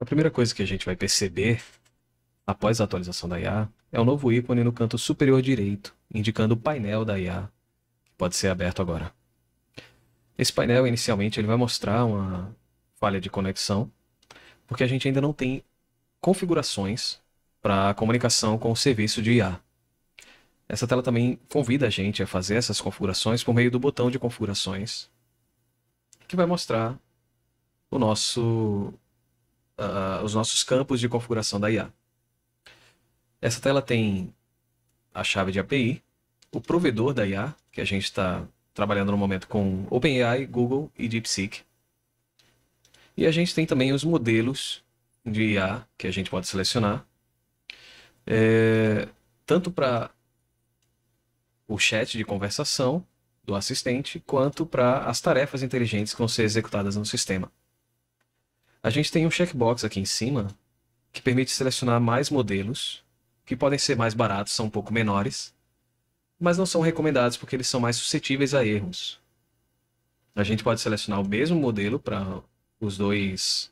A primeira coisa que a gente vai perceber após a atualização da IA é o novo ícone no canto superior direito, indicando o painel da IA, que pode ser aberto agora. Esse painel, inicialmente, ele vai mostrar uma falha de conexão, porque a gente ainda não tem configurações para comunicação com o serviço de IA. Essa tela também convida a gente a fazer essas configurações por meio do botão de configurações, que vai mostrar o nosso uh, os nossos campos de configuração da IA. Essa tela tem a chave de API, o provedor da IA, que a gente está trabalhando no momento com OpenAI, Google e DeepSeek. E a gente tem também os modelos de IA que a gente pode selecionar, é, tanto para o chat de conversação do assistente, quanto para as tarefas inteligentes que vão ser executadas no sistema. A gente tem um checkbox aqui em cima que permite selecionar mais modelos, que podem ser mais baratos, são um pouco menores, mas não são recomendados porque eles são mais suscetíveis a erros. A gente pode selecionar o mesmo modelo para os dois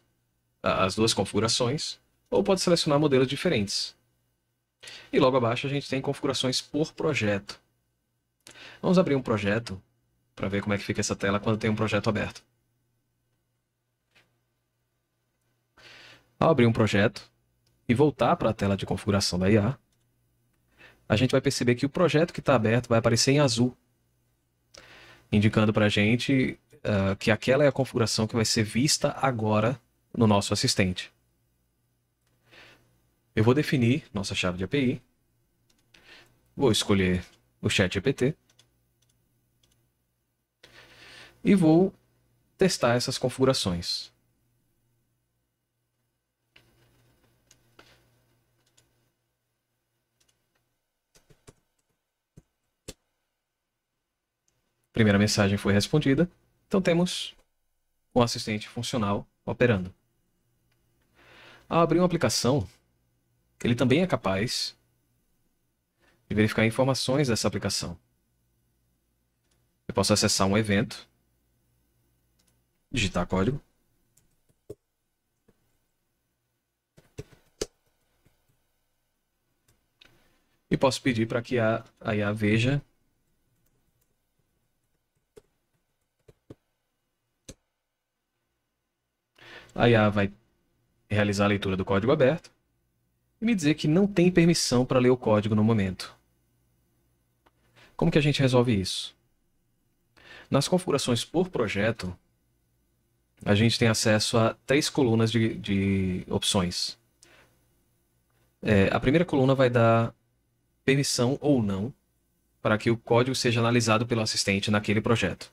as duas configurações, ou pode selecionar modelos diferentes. E logo abaixo a gente tem configurações por projeto. Vamos abrir um projeto para ver como é que fica essa tela quando tem um projeto aberto. Ao abrir um projeto e voltar para a tela de configuração da IA, a gente vai perceber que o projeto que está aberto vai aparecer em azul, indicando para a gente uh, que aquela é a configuração que vai ser vista agora no nosso assistente. Eu vou definir nossa chave de API, vou escolher o chat GPT e vou testar essas configurações. primeira mensagem foi respondida, então temos um assistente funcional operando. Ao abrir uma aplicação, ele também é capaz de verificar informações dessa aplicação. Eu posso acessar um evento, digitar código, e posso pedir para que a, a IA veja A IA vai realizar a leitura do código aberto e me dizer que não tem permissão para ler o código no momento. Como que a gente resolve isso? Nas configurações por projeto, a gente tem acesso a três colunas de, de opções. É, a primeira coluna vai dar permissão ou não para que o código seja analisado pelo assistente naquele projeto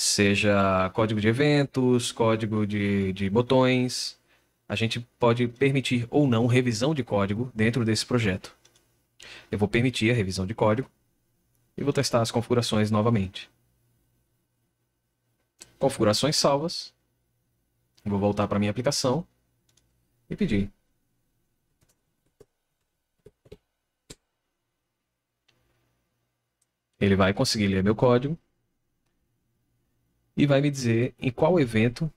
seja código de eventos, código de, de botões. A gente pode permitir ou não revisão de código dentro desse projeto. Eu vou permitir a revisão de código e vou testar as configurações novamente. Configurações salvas. Vou voltar para minha aplicação e pedir. Ele vai conseguir ler meu código e vai me dizer em qual evento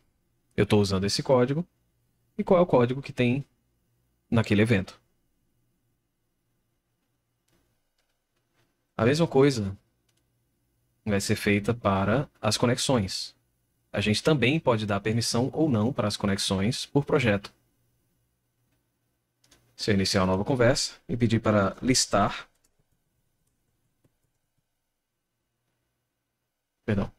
eu estou usando esse código e qual é o código que tem naquele evento. A mesma coisa vai ser feita para as conexões. A gente também pode dar permissão ou não para as conexões por projeto. Se eu iniciar uma nova conversa e pedir para listar. Perdão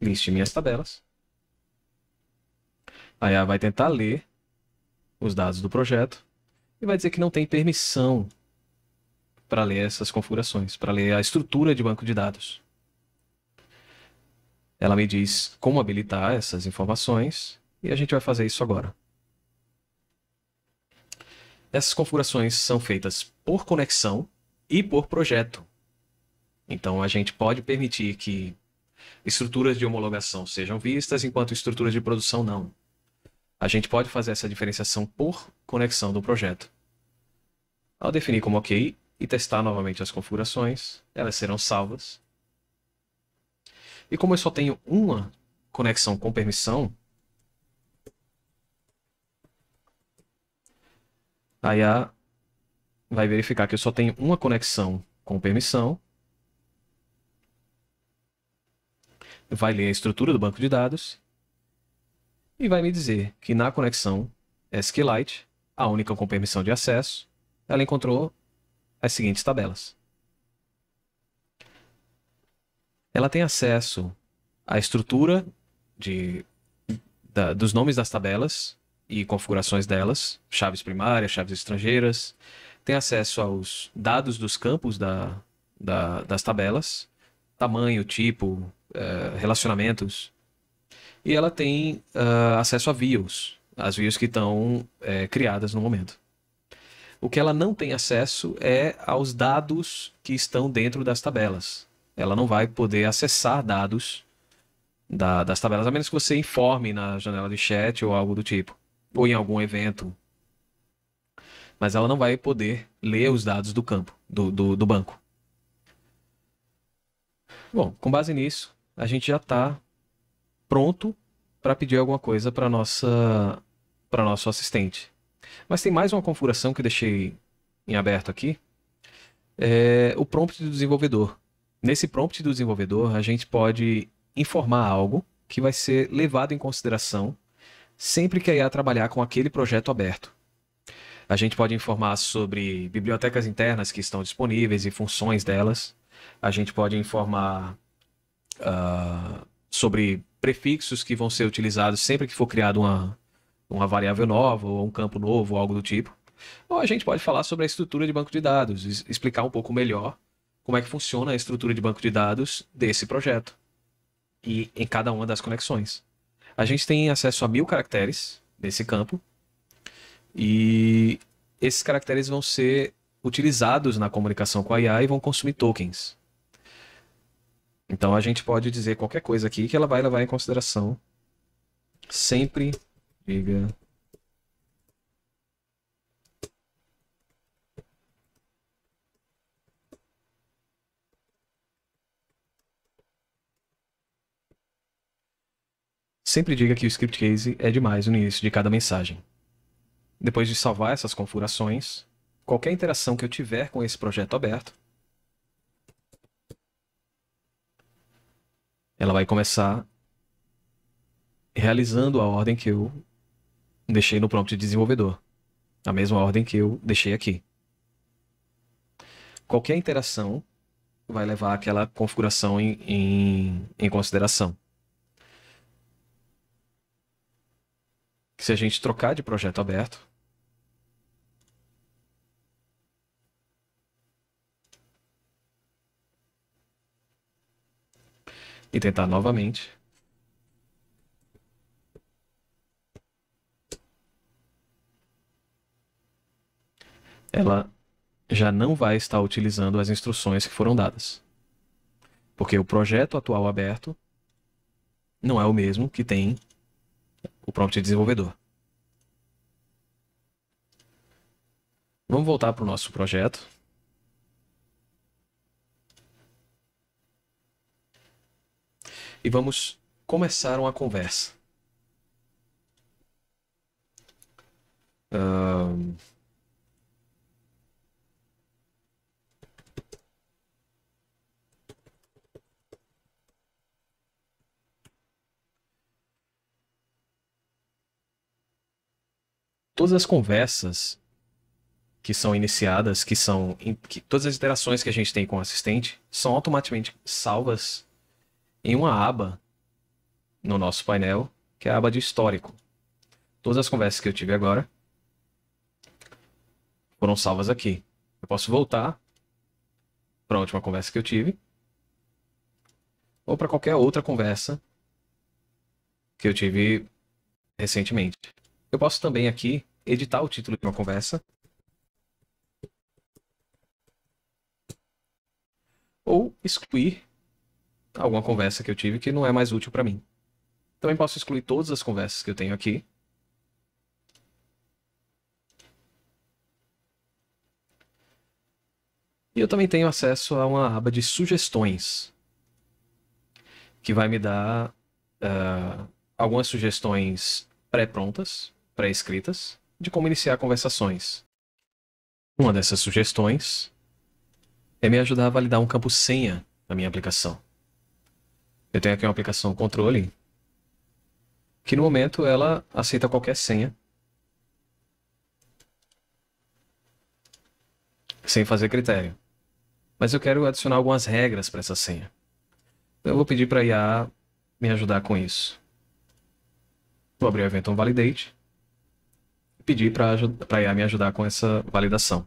liste minhas tabelas. Aí ela vai tentar ler os dados do projeto e vai dizer que não tem permissão para ler essas configurações, para ler a estrutura de banco de dados. Ela me diz como habilitar essas informações e a gente vai fazer isso agora. Essas configurações são feitas por conexão e por projeto. Então a gente pode permitir que estruturas de homologação sejam vistas, enquanto estruturas de produção não. A gente pode fazer essa diferenciação por conexão do projeto. Ao definir como OK e testar novamente as configurações, elas serão salvas. E como eu só tenho uma conexão com permissão, aí a vai verificar que eu só tenho uma conexão com permissão vai ler a estrutura do banco de dados e vai me dizer que na conexão SQLite, a única com permissão de acesso, ela encontrou as seguintes tabelas. Ela tem acesso à estrutura de, da, dos nomes das tabelas e configurações delas, chaves primárias, chaves estrangeiras, tem acesso aos dados dos campos da, da, das tabelas, tamanho, tipo, eh, relacionamentos. E ela tem uh, acesso a views, as views que estão eh, criadas no momento. O que ela não tem acesso é aos dados que estão dentro das tabelas. Ela não vai poder acessar dados da, das tabelas, a menos que você informe na janela de chat ou algo do tipo, ou em algum evento. Mas ela não vai poder ler os dados do campo, do, do, do banco. Bom, com base nisso, a gente já está pronto para pedir alguma coisa para nossa para nosso assistente. Mas tem mais uma configuração que deixei em aberto aqui. É o prompt do desenvolvedor. Nesse prompt do desenvolvedor, a gente pode informar algo que vai ser levado em consideração sempre que a IA trabalhar com aquele projeto aberto. A gente pode informar sobre bibliotecas internas que estão disponíveis e funções delas. A gente pode informar ah, sobre prefixos que vão ser utilizados sempre que for criado uma, uma variável nova ou um campo novo ou algo do tipo. Ou a gente pode falar sobre a estrutura de banco de dados, explicar um pouco melhor como é que funciona a estrutura de banco de dados desse projeto e em cada uma das conexões. A gente tem acesso a mil caracteres nesse campo e esses caracteres vão ser utilizados na comunicação com a IA e vão consumir tokens. Então a gente pode dizer qualquer coisa aqui que ela vai levar em consideração sempre diga Sempre diga que o script case é demais no início de cada mensagem. Depois de salvar essas configurações, qualquer interação que eu tiver com esse projeto aberto, Ela vai começar realizando a ordem que eu deixei no prompt de desenvolvedor. A mesma ordem que eu deixei aqui. Qualquer interação vai levar aquela configuração em, em, em consideração. Se a gente trocar de projeto aberto, e tentar novamente. Ela já não vai estar utilizando as instruções que foram dadas. Porque o projeto atual aberto não é o mesmo que tem o prompt desenvolvedor. Vamos voltar para o nosso projeto. e vamos começar uma conversa. Um... Todas as conversas que são iniciadas, que são que todas as interações que a gente tem com o assistente são automaticamente salvas em uma aba no nosso painel, que é a aba de histórico. Todas as conversas que eu tive agora foram salvas aqui. Eu posso voltar para a última conversa que eu tive ou para qualquer outra conversa que eu tive recentemente. Eu posso também aqui editar o título de uma conversa ou excluir alguma conversa que eu tive que não é mais útil para mim. Também posso excluir todas as conversas que eu tenho aqui. E eu também tenho acesso a uma aba de sugestões, que vai me dar uh, algumas sugestões pré-prontas, pré-escritas, de como iniciar conversações. Uma dessas sugestões é me ajudar a validar um campo senha na minha aplicação. Eu tenho aqui uma aplicação controle, que no momento ela aceita qualquer senha. Sem fazer critério. Mas eu quero adicionar algumas regras para essa senha. Então eu vou pedir para a IA me ajudar com isso. Vou abrir o evento validate e pedir para a IA me ajudar com essa validação.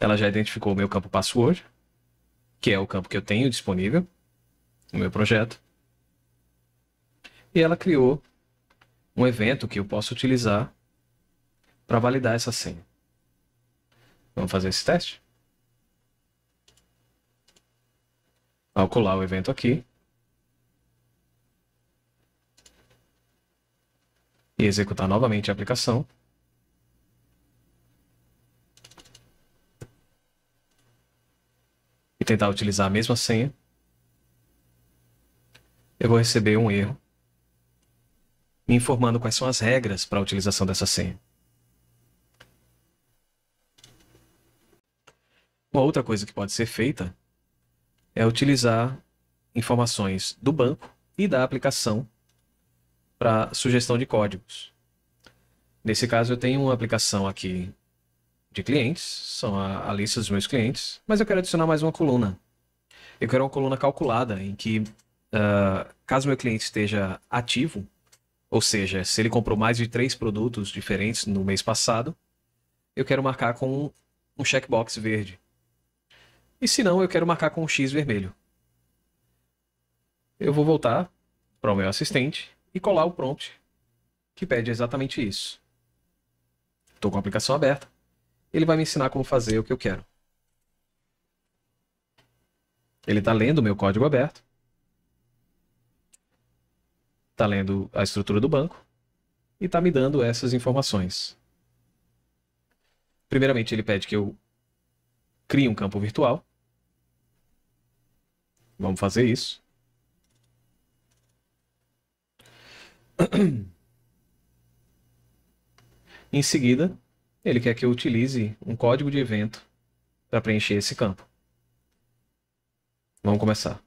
Ela já identificou o meu campo password, que é o campo que eu tenho disponível no meu projeto. E ela criou um evento que eu posso utilizar para validar essa senha. Vamos fazer esse teste? Ao colar o evento aqui e executar novamente a aplicação, tentar utilizar a mesma senha, eu vou receber um erro me informando quais são as regras para a utilização dessa senha. Uma outra coisa que pode ser feita é utilizar informações do banco e da aplicação para sugestão de códigos. Nesse caso, eu tenho uma aplicação aqui de clientes, são a, a lista dos meus clientes, mas eu quero adicionar mais uma coluna. Eu quero uma coluna calculada, em que, uh, caso meu cliente esteja ativo, ou seja, se ele comprou mais de três produtos diferentes no mês passado, eu quero marcar com um checkbox verde. E se não, eu quero marcar com um X vermelho. Eu vou voltar para o meu assistente e colar o prompt que pede exatamente isso. Estou com a aplicação aberta ele vai me ensinar como fazer o que eu quero. Ele está lendo o meu código aberto. Está lendo a estrutura do banco. E está me dando essas informações. Primeiramente, ele pede que eu crie um campo virtual. Vamos fazer isso. em seguida, ele quer que eu utilize um código de evento para preencher esse campo. Vamos começar.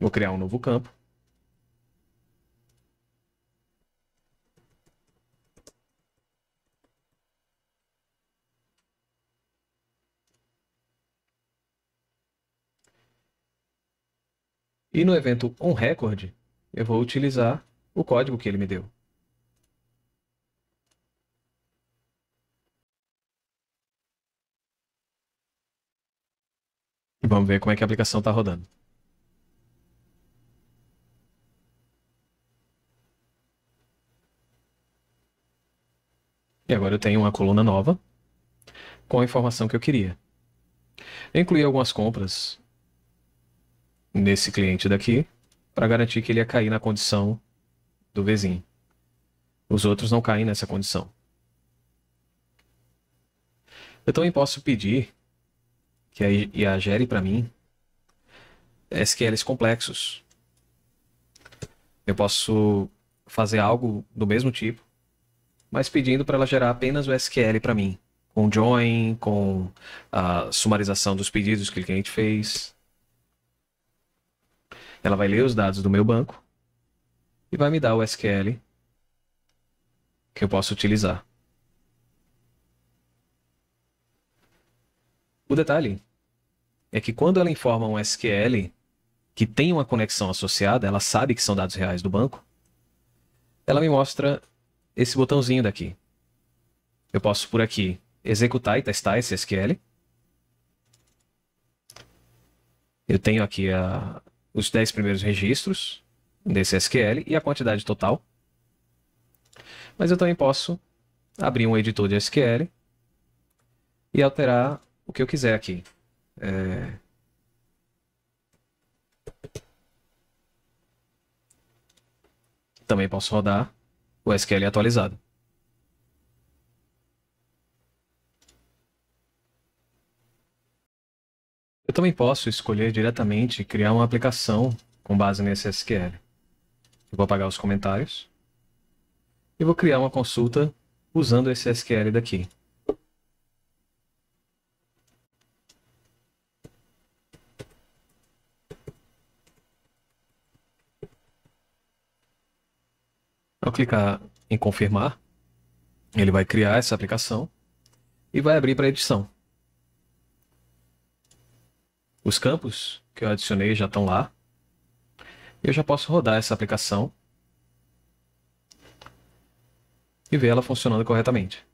Vou criar um novo campo. E no evento onRecord, eu vou utilizar o código que ele me deu. E vamos ver como é que a aplicação está rodando. E agora eu tenho uma coluna nova com a informação que eu queria. Eu incluí algumas compras nesse cliente daqui para garantir que ele ia cair na condição do vizinho. Os outros não caem nessa condição. Eu também posso pedir que a IA gere para mim SQLs complexos. Eu posso fazer algo do mesmo tipo, mas pedindo para ela gerar apenas o SQL para mim, com join, com a sumarização dos pedidos que o cliente fez. Ela vai ler os dados do meu banco e vai me dar o SQL que eu posso utilizar. O detalhe é que quando ela informa um SQL que tem uma conexão associada, ela sabe que são dados reais do banco, ela me mostra esse botãozinho daqui. Eu posso por aqui executar e testar esse SQL. Eu tenho aqui a, os 10 primeiros registros desse SQL e a quantidade total. Mas eu também posso abrir um editor de SQL e alterar o que eu quiser aqui. É... Também posso rodar o SQL atualizado. Eu também posso escolher diretamente criar uma aplicação com base nesse SQL. Eu vou apagar os comentários e vou criar uma consulta usando esse SQL daqui. Ao clicar em confirmar, ele vai criar essa aplicação e vai abrir para edição. Os campos que eu adicionei já estão lá. Eu já posso rodar essa aplicação e ver ela funcionando corretamente.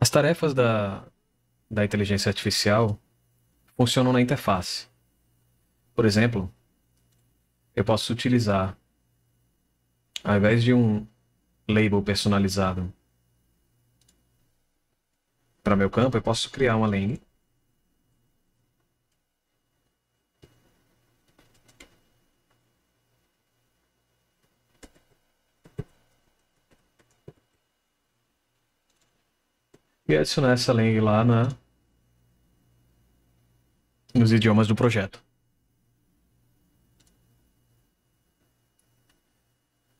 As tarefas da, da inteligência artificial funcionam na interface. Por exemplo, eu posso utilizar ao invés de um label personalizado para meu campo, eu posso criar uma lane. E adicionar essa lane lá na, nos idiomas do projeto.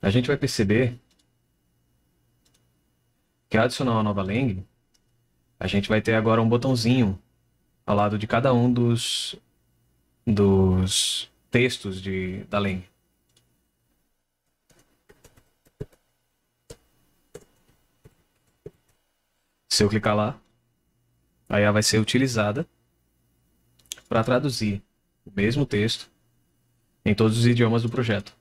a gente vai perceber que adicionar uma nova lang, a gente vai ter agora um botãozinho ao lado de cada um dos, dos textos de, da lang. Se eu clicar lá, aí ela vai ser utilizada para traduzir o mesmo texto em todos os idiomas do projeto.